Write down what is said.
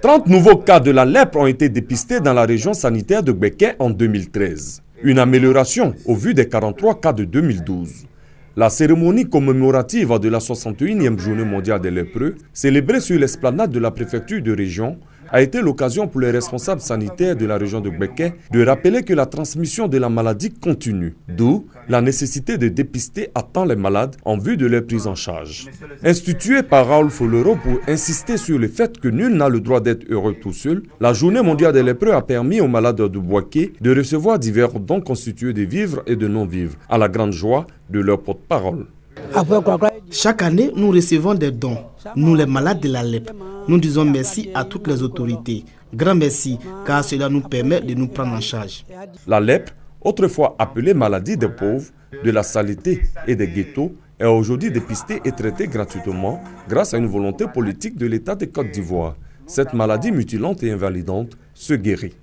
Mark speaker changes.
Speaker 1: 30 nouveaux cas de la lèpre ont été dépistés dans la région sanitaire de Béquet en 2013. Une amélioration au vu des 43 cas de 2012. La cérémonie commémorative de la 61e journée mondiale des lépreux, célébrée sur l'esplanade de la préfecture de région, a été l'occasion pour les responsables sanitaires de la région de Béquet de rappeler que la transmission de la maladie continue, d'où la nécessité de dépister à temps les malades en vue de leur prise en charge. Instituée par Raoul Folero pour insister sur le fait que nul n'a le droit d'être heureux tout seul, la journée mondiale des lépreux a permis aux malades de Boaké de recevoir divers dons constitués de vivres et de non-vivres, à la grande joie de leur porte-parole.
Speaker 2: Chaque année, nous recevons des dons, nous les malades de la lèpre. Nous disons merci à toutes les autorités. Grand merci, car cela nous permet de nous prendre en charge.
Speaker 1: La lèpre, autrefois appelée maladie des pauvres, de la saleté et des ghettos, est aujourd'hui dépistée et traitée gratuitement grâce à une volonté politique de l'État de Côte d'Ivoire. Cette maladie mutilante et invalidante se guérit.